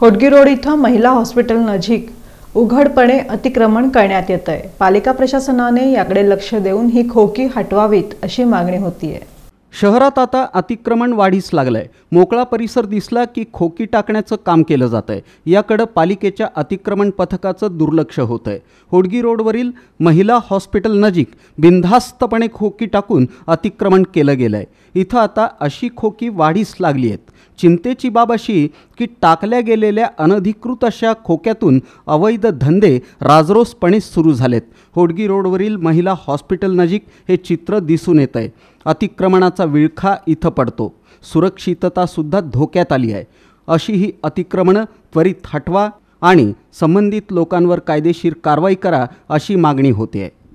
Hodgi road इथं महिला hospital नजीक उघडपणे अतिक्रमण करण्यात येत आहे पालिका प्रशासनाने याकडे लक्ष देऊन ही खोकी हटवावीत अशी मागणी होती शहरात आता अतिक्रमण वाढीस लागलं आहे मोकळा परिसर दिसला की खोकी टाकण्याचं काम केलं जात आहे याकडं पालिकेच्या अतिक्रमण पथकाचं दुर्लक्ष होत आहे होडगी रोडवरील महिला हॉस्पिटल नजीक बिनधास्तपणे खोकी टाकून अतिक्रमण केलं गेलं आहे इथं आता अशी खोकी वाढीस लागली आहेत चिंतेची बाब अशी की टाकल्या गेलेल्या अनधिकृत अशा खोक्यातून अवैध धंदे राजरोसपणे सुरू झालेत होडगी रोडवरील महिला हॉस्पिटल नजीक हे चित्र दिसून येत आहे अतिक्रमणाचा विळखा इथं पडतो सुरक्षिततासुद्धा धोक्यात आली आहे अशी ही अतिक्रमणं त्वरित हटवा आणि संबंधित लोकांवर कायदेशीर कारवाई करा अशी मागणी होते आहे